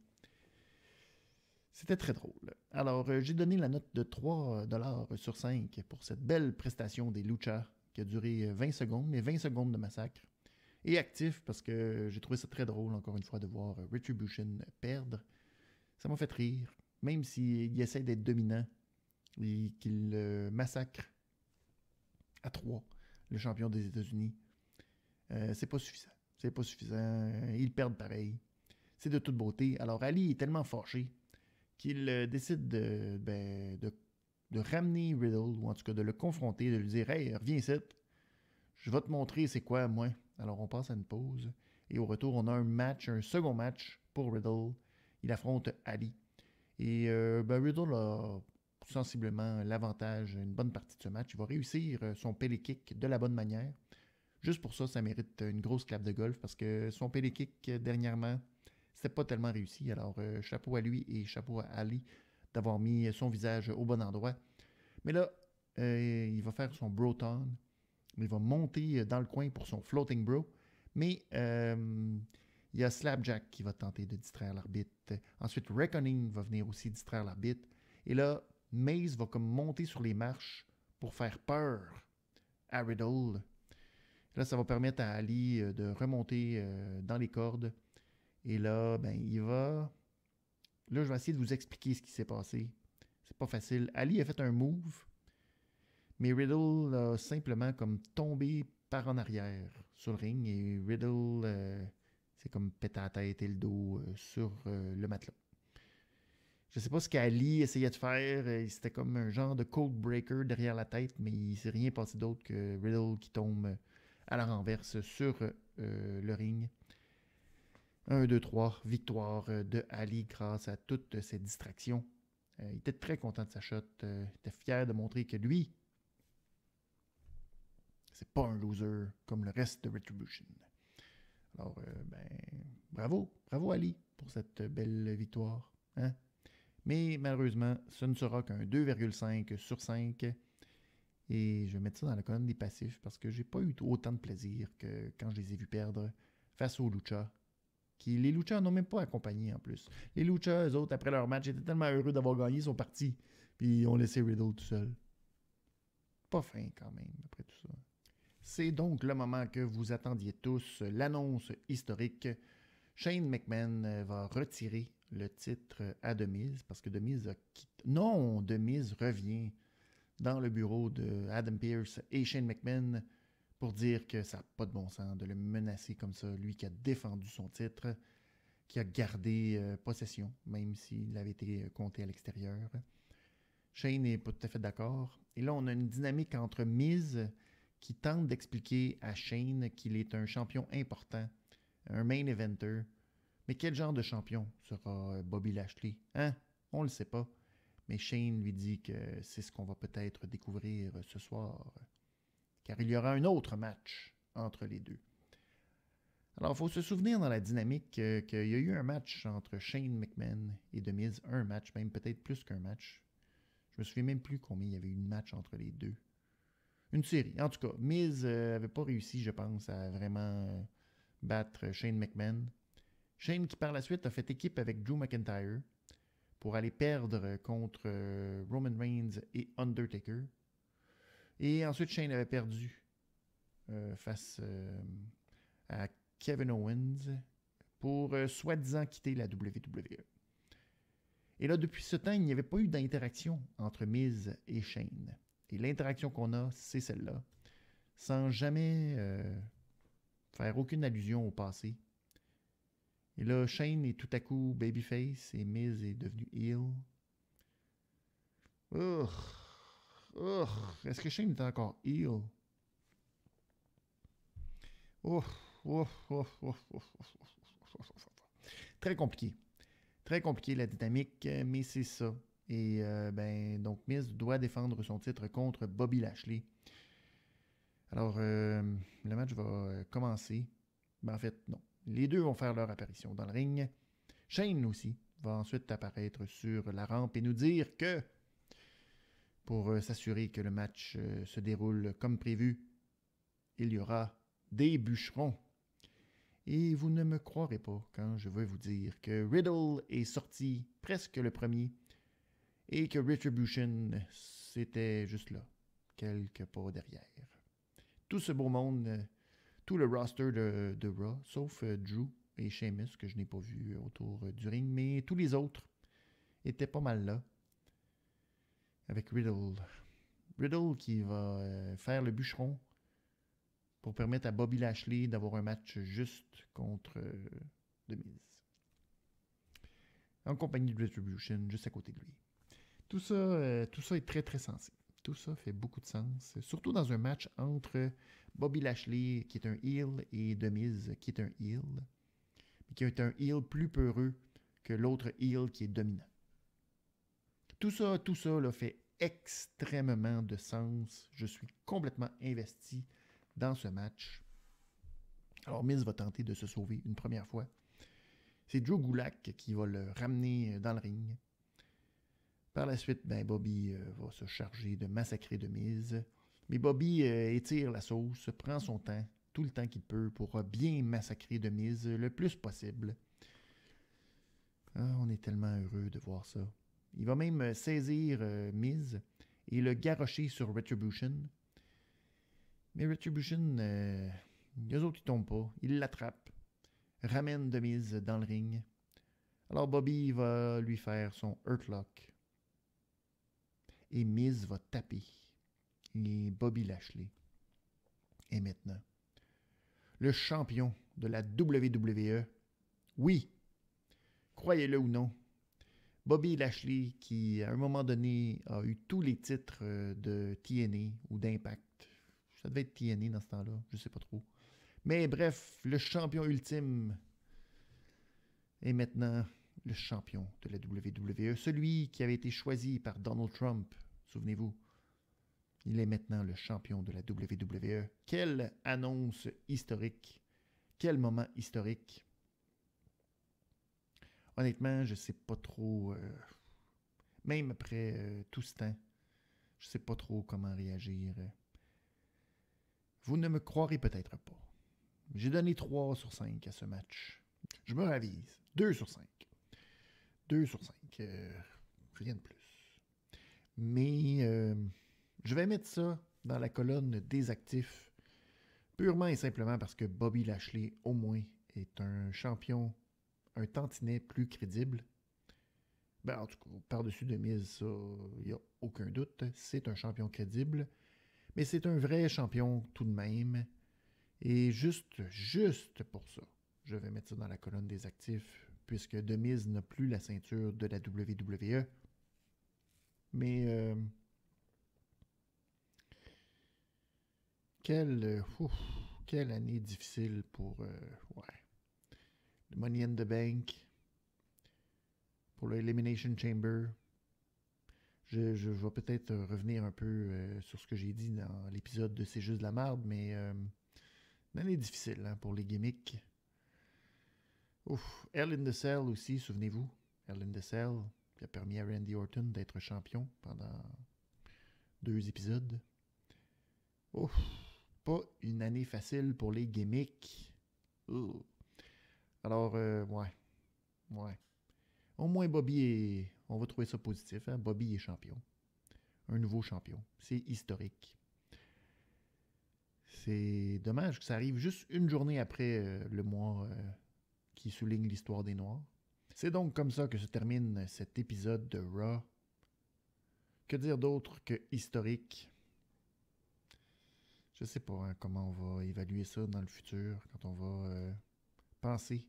C'était très drôle. Alors, euh, j'ai donné la note de 3 euh, dollars sur 5 pour cette belle prestation des Lucha qui a duré 20 secondes, mais 20 secondes de massacre. Et actif parce que j'ai trouvé ça très drôle, encore une fois, de voir Retribution perdre. Ça m'a fait rire, même s'il essaie d'être dominant qu'il euh, massacre à trois le champion des États-Unis. Euh, c'est pas suffisant. C'est pas suffisant. Euh, ils perdent pareil. C'est de toute beauté. Alors Ali est tellement forcé qu'il décide ben, de, de, ramener Riddle, ou en tout cas de le confronter, de lui dire Hey, reviens ici, je vais te montrer c'est quoi moi. Alors on passe à une pause. Et au retour, on a un match, un second match pour Riddle. Il affronte Ali. Et ben, Riddle a sensiblement l'avantage une bonne partie de ce match. Il va réussir euh, son pelé kick de la bonne manière. Juste pour ça, ça mérite une grosse clap de golf parce que son pelé kick euh, dernièrement, c'était pas tellement réussi. Alors euh, chapeau à lui et chapeau à Ali d'avoir mis son visage au bon endroit. Mais là, il va faire son broton. Il va monter dans le coin pour son floating bro. Mais il y a Slapjack qui va tenter de distraire l'arbitre. Ensuite, Reckoning va venir aussi distraire l'arbitre. Et là, Maze va comme monter sur les marches pour faire peur à Riddle. Là, ça va permettre à Ali euh, de remonter euh, dans les cordes. Et là, ben, il va. Là, je vais essayer de vous expliquer ce qui s'est passé. C'est pas facile. Ali a fait un move, mais Riddle a simplement comme tombé par en arrière sur le ring et Riddle c'est euh, comme péter la tête et le dos sur le matelas je sais pas ce qu'Ali essayait de faire. Euh, c'était comme un genre de code breaker derrière la tête, mais il s'est rien passé d'autre que Riddle qui tombe euh, à la renverse sur euh, le ring. 1, 2, 3, victoire de Ali grâce à toutes ses distractions. il était très content de sa shot. il était fier de montrer que lui, c'est pas un loser comme le reste de Retribution. Alors, ben, bravo, bravo Ali pour cette belle victoire. Hein? Mais malheureusement, ce ne sera qu'un 2,5 sur 5. Et je vais mettre ça dans la colonne des passifs parce que j'ai pas eu autant de plaisir que quand je les ai vus perdre face aux Luchas. Qui, les Luchas n'ont même pas accompagné en plus. Les Luchas, eux autres, après leur match, étaient tellement heureux d'avoir gagné, son parti Puis ils ont laissé Riddle tout seul. Pas fin quand même, après tout ça. C'est donc le moment que vous attendiez tous, l'annonce historique. Shane McMahon va retirer le titre à Demise, parce que Demise a quitté. Non, Demise revient dans le bureau de Adam Pierce et Shane McMahon pour dire que ça n'a pas de bon sens de le menacer comme ça, lui qui a défendu son titre, qui a gardé euh, possession, même s'il avait été euh, compté à l'extérieur. Shane n'est pas tout à fait d'accord. Et là, on a une dynamique entre Mise qui tente d'expliquer à Shane qu'il est un champion important, un main eventer, mais quel genre de champion sera euh, Bobby Lashley Hein On ne le sait pas. Mais Shane lui dit que c'est ce qu'on va peut-être découvrir euh, ce soir. Car il y aura un autre match entre les deux. Alors, il faut se souvenir dans la dynamique euh, qu'il y a eu un match entre Shane McMahon et Miz. Un match, même peut-être plus qu'un match. Je me souviens même plus combien il y avait eu de match entre les deux. Une série. En tout cas, Miz n'avait pas réussi, je pense, à vraiment battre Shane McMahon. Shane qui par la suite a fait équipe avec Drew McIntyre pour aller perdre contre euh, Roman Reigns et Undertaker. Et ensuite, Shane avait perdu euh, face euh, à Kevin Owens pour soi-disant quitter la WWE. Et là, depuis ce temps, il n'y avait pas eu d'interaction entre Miz et Shane. Et l'interaction qu'on a, c'est celle-là, sans jamais faire aucune allusion au passé et là, Shane est tout à coup babyface et Miz est devenu heel. Est-ce que Shane est encore heel? Très compliqué. Très compliqué la dynamique, mais c'est ça. Et ben, donc Miz doit défendre son titre contre Bobby Lashley. Alors, le match va commencer. Mais en fait, non. Les deux vont faire leur apparition dans le ring. Shane aussi va ensuite apparaître sur la rampe et nous dire que, pour euh, s'assurer que le match euh, se déroule comme prévu, il y aura des bûcherons. Et vous ne me croirez pas quand je vais vous dire que Riddle est sorti presque le premier et que Retribution, c'était juste là, quelques pas derrière. Tout ce beau monde euh, tout le roster de, Raw, sauf euh, Drew et Sheamus, que je n'ai pas vu euh, autour euh, du ring, mais tous les autres étaient pas mal là. Avec Riddle. Riddle qui va faire le bûcheron pour permettre à Bobby Lashley d'avoir un match juste contre Demise. En compagnie de Retribution, juste à côté de lui. Tout ça, tout ça est très très sensible tout ça fait beaucoup de sens. Surtout dans un match entre Bobby Lashley, qui est un heel, et Demise, qui est un heel, mais qui est un heel plus peureux que l'autre heel qui est dominant. Tout ça, tout ça là, fait extrêmement de sens. Je suis complètement investi dans ce match. Alors, Miz va tenter de se sauver une première fois. C'est Joe Gulak qui va le ramener dans le ring. Par la suite, ben, Bobby euh, va se charger de massacrer de mise. Mais Bobby euh, étire la sauce, prend son temps, tout le temps qu'il peut, pour bien massacrer de mise le plus possible. Ah, on est tellement heureux de voir ça. Il va même euh, saisir mise et le garrocher sur Retribution. Mais Retribution, les autres, ils tombent pas. Il l'attrape, ramène de mise dans le ring. Alors Bobby va lui faire son Earthlock » et Miz va taper. Et Bobby Lashley est maintenant le champion de la WWE. Oui, croyez-le ou non, Bobby Lashley, qui à un moment donné a eu tous les titres euh, de TNA ou d'Impact. Ça devait être TNA dans ce temps-là, je ne sais pas trop. Mais bref, le champion ultime est maintenant le champion de la WWE, celui qui avait été choisi par Donald Trump Souvenez-vous, il est maintenant le champion de la WWE. Quelle annonce historique! Quel moment historique! Honnêtement, je ne sais pas trop, euh, même après euh, tout ce temps, je ne sais pas trop comment réagir. Vous ne me croirez peut-être pas. J'ai donné 3 sur 5 à ce match. Je me ravise. 2 sur 5. 2 sur 5. Euh, rien de plus. Mais euh, je vais mettre ça dans la colonne des actifs, purement et simplement parce que Bobby Lashley, au moins, est un champion, un tantinet plus crédible. Ben, en tout cas, par-dessus de mise, il n'y a aucun doute, c'est un champion crédible. Mais c'est un vrai champion tout de même. Et juste, juste pour ça, je vais mettre ça dans la colonne des actifs, puisque Demise n'a plus la ceinture de la WWE. Mais euh, euh, quelle, année difficile pour euh, le Money in the Bank, pour l'Elimination Chamber. Je, je, vais peut-être revenir un peu sur ce que j'ai dit dans l'épisode de C'est juste de la marde. mais une année difficile hein, pour les gimmicks. Ouf, Hell in the aussi, souvenez-vous. Hell in il a permis à Randy Orton d'être champion pendant deux épisodes. Ouf, pas une année facile pour les gimmicks. Alors, euh, ouais. Ouais. Au moins, Bobby est. On va trouver ça positif. Hein. Bobby est champion. Un nouveau champion. C'est historique. C'est dommage que ça arrive juste une journée après euh, le mois euh, qui souligne l'histoire des Noirs. C'est donc comme ça que se termine cet épisode de Raw. Que dire d'autre que historique Je sais pas hein, comment on va évaluer ça dans le futur quand on va euh, penser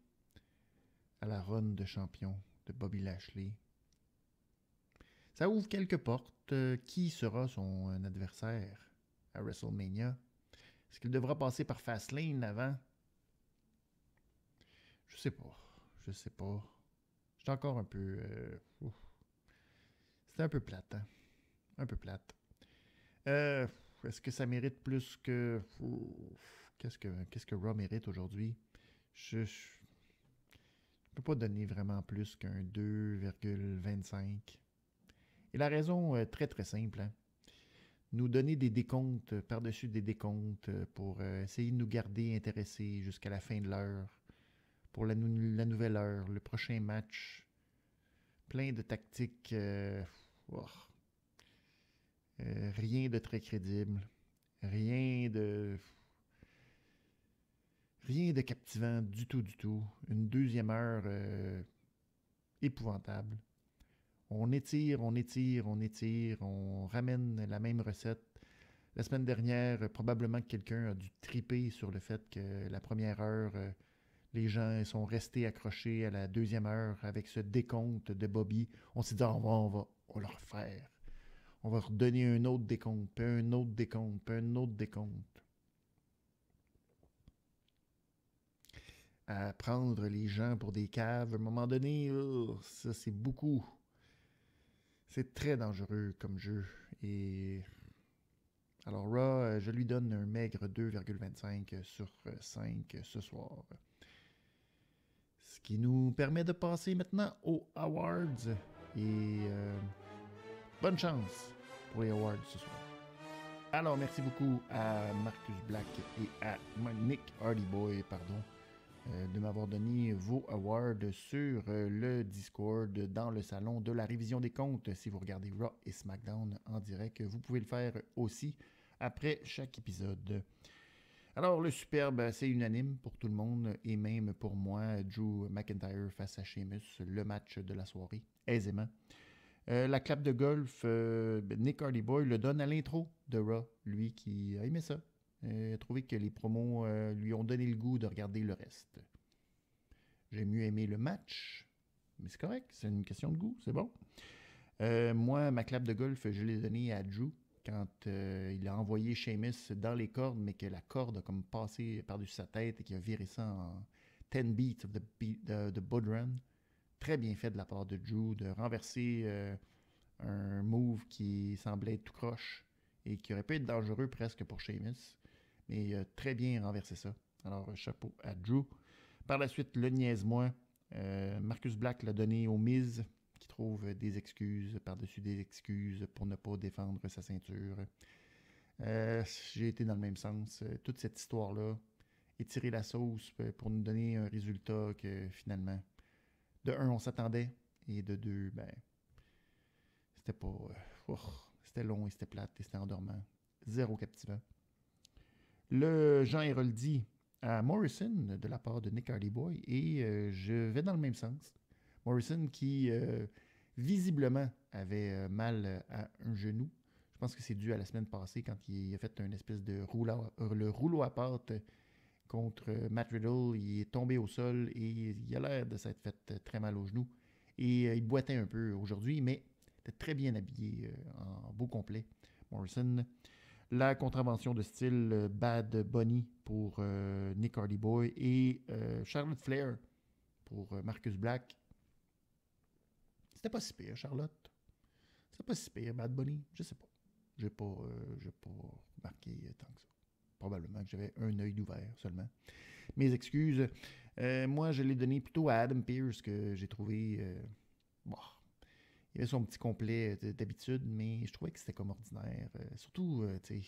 à la run de champion de Bobby Lashley. Ça ouvre quelques portes. Euh, qui sera son euh, adversaire à WrestleMania Est-ce qu'il devra passer par Fastlane avant Je sais pas. Je sais pas encore un peu. c'est euh, C'était un peu plate. Hein. Un peu plate. Euh, est-ce que ça mérite plus que. Qu'est-ce que, quest que Raw mérite aujourd'hui? Je, ne peux pas donner vraiment plus qu'un 2,25. Et la raison est très très simple. Hein. Nous donner des décomptes par-dessus des décomptes pour euh, essayer de nous garder intéressés jusqu'à la fin de l'heure pour la, nouvelle heure, le prochain match. Plein de tactiques. Euh, euh, rien de très crédible. Rien de. Rien de captivant du tout, du tout. Une deuxième heure euh, épouvantable. On étire, on étire, on étire, on ramène la même recette. La semaine dernière, probablement quelqu'un a dû triper sur le fait que la première heure les gens sont restés accrochés à la deuxième heure avec ce décompte de Bobby. On s'est dit, ah, on va, on va, on va redonner un autre décompte, un autre décompte, un autre décompte. À prendre les gens pour des caves, à un moment donné, oh, ça c'est beaucoup. C'est très dangereux comme jeu. Et alors là, euh, je lui donne un maigre 2,25 sur 5 euh, ce soir qui nous permet de passer maintenant aux awards. Et euh, bonne chance pour les awards ce soir. Alors, merci beaucoup à Marcus Black et à Nick Hardyboy, pardon, euh, de m'avoir donné vos awards sur euh, le Discord dans le salon de la révision des comptes. Si vous regardez Raw et SmackDown en direct, vous pouvez le faire aussi après chaque épisode. Alors, le superbe, c'est unanime pour tout le monde et même pour moi. Drew McIntyre face à Sheamus, le match de la soirée, aisément. Euh, la clap de golf, euh, Nick Hardy Boy le donne à l'intro de Raw, lui qui a aimé ça. Il euh, a trouvé que les promos lui ont donné le goût de regarder le reste. J'ai mieux aimé le match, mais c'est correct, c'est une question de goût, c'est bon. moi, ma clap de golf, je l'ai donnée à Drew quand euh, il a envoyé Sheamus dans les cordes, mais que la corde a comme passé par-dessus sa tête et qu'il a viré ça en 10 beats de, Très bien fait de la part de Drew de renverser euh, un move qui semblait tout croche et qui aurait pu être dangereux presque pour Sheamus. Mais il a très bien renversé ça. Alors, euh, chapeau à Drew. Par la suite, le niaise-moi. Marcus Black l'a donné aux Miz trouve des excuses par-dessus des excuses pour ne pas défendre sa ceinture. Euh, j'ai été dans le même sens. Toute cette histoire-là, étirer la sauce pour nous donner un résultat que finalement, de un, on s'attendait, et de deux, ben, c'était pas. Euh, c'était long et c'était plate et c'était endormant. Zéro captivant. Le Jean dit à Morrison de la part de Nick Harley Boy et euh, je vais dans le même sens. Morrison qui, euh, visiblement, avait euh, mal euh, à un genou. Je pense que c'est dû à la semaine passée quand il a fait une espèce de rouleau, le rouleau à pâte contre Matt Riddle. Il est tombé au sol et il a l'air de s'être fait très mal au genou. Et il boitait un peu aujourd'hui, mais était très bien habillé en beau complet. Morrison. La contravention de style Bad Bunny pour Nick Hardy Boy et Charlotte Flair pour Marcus Black. C'était pas si pire, Charlotte. C'était pas si pire, Bad Bunny. Je sais pas. J'ai pas, euh, pas marqué tant que ça. Probablement que j'avais un œil d'ouvert seulement. Mes excuses. Euh, moi, je l'ai donné plutôt à Adam Pierce que j'ai trouvé. Euh, bah, il avait son petit complet d'habitude, mais je trouvais que c'était comme ordinaire. surtout, tu sais,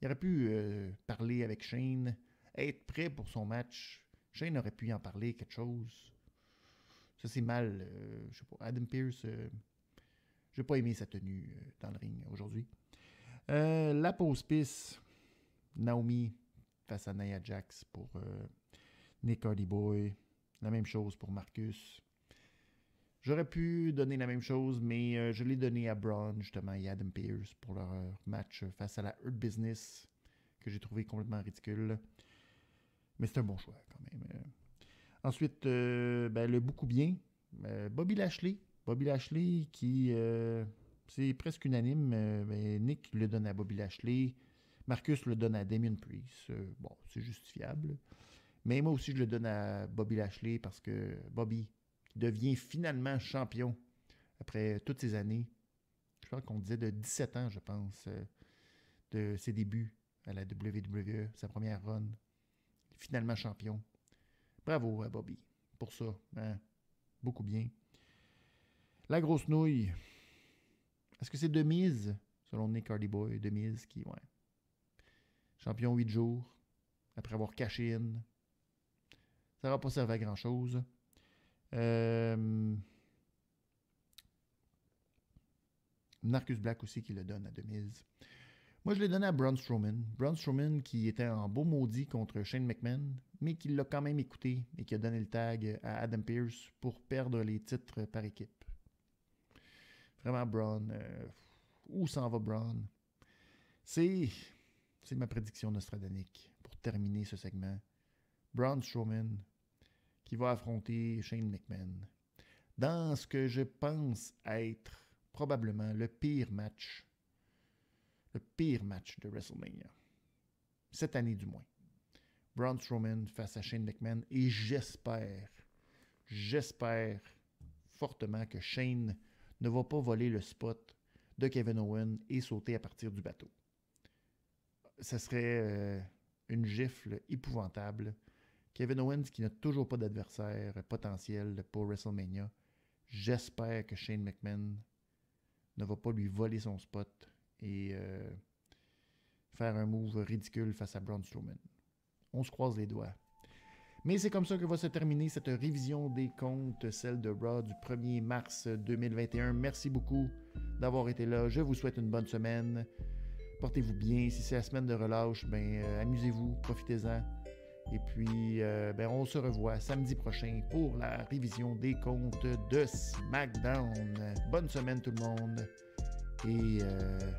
il aurait pu parler avec Shane, être prêt pour son match. Shane aurait pu en parler quelque chose. Ça, c'est mal. Euh, je sais pas. Adam Pierce, n'ai euh, pas aimé sa tenue euh, dans le ring aujourd'hui. la pause piste. Naomi face à Nia Jax pour Nick Hardy Boy. La même chose pour Marcus. J'aurais pu donner la même chose, mais je l'ai donné à Braun, justement, et Adam Pierce pour leur match face à la Earth Business, que j'ai trouvé complètement ridicule. Mais c'est un bon choix, quand même. Ensuite, euh, ben, le beaucoup bien, euh, Bobby Lashley. Bobby Lashley qui, euh, c'est presque unanime, ben, Nick le donne à Bobby Lashley, Marcus le donne à Damien Priest. bon, c'est justifiable. Mais moi aussi, je le donne à Bobby Lashley parce que Bobby devient finalement champion après toutes ces années. Je crois qu'on disait de 17 ans, je pense, de ses débuts à la WWE, sa première run. Finalement champion. Bravo à Bobby pour ça. Hein? Beaucoup bien. La grosse nouille. Est-ce que c'est de mise, selon Nick Hardy Boy, de mise qui, ouais. Champion 8 jours, après avoir caché une. Ça va pas servi à grand-chose. Euh, Marcus Black aussi qui le donne à Demise. Moi, je l'ai donné à Braun Strowman. Braun Strowman qui était en beau maudit contre Shane McMahon mais qui l'a quand même écouté et qui a donné le tag à Adam Pierce pour perdre les titres par équipe. Vraiment, Braun, euh, où s'en va Braun? C'est, ma prédiction nostradanique pour terminer ce segment. Braun Strowman qui va affronter Shane McMahon dans ce que je pense être probablement le pire match, le pire match de WrestleMania. Cette année du moins. Braun Strowman face à Shane McMahon. Et j'espère, j'espère fortement que Shane ne va pas voler le spot de Kevin Owen et sauter à partir du bateau. Ce serait euh, une gifle épouvantable. Kevin Owens qui n'a toujours pas d'adversaire potentiel pour WrestleMania. J'espère que Shane McMahon ne va pas lui voler son spot et euh, faire un move ridicule face à Braun Strowman. On se croise les doigts. Mais c'est comme ça que va se terminer cette révision des comptes, celle de Raw du 1er mars 2021. Merci beaucoup d'avoir été là. Je vous souhaite une bonne semaine. Portez-vous bien. Si c'est la semaine de relâche, ben, euh, amusez-vous, profitez-en. Et puis, euh, ben, on se revoit samedi prochain pour la révision des comptes de SmackDown. Bonne semaine tout le monde. Et... Euh,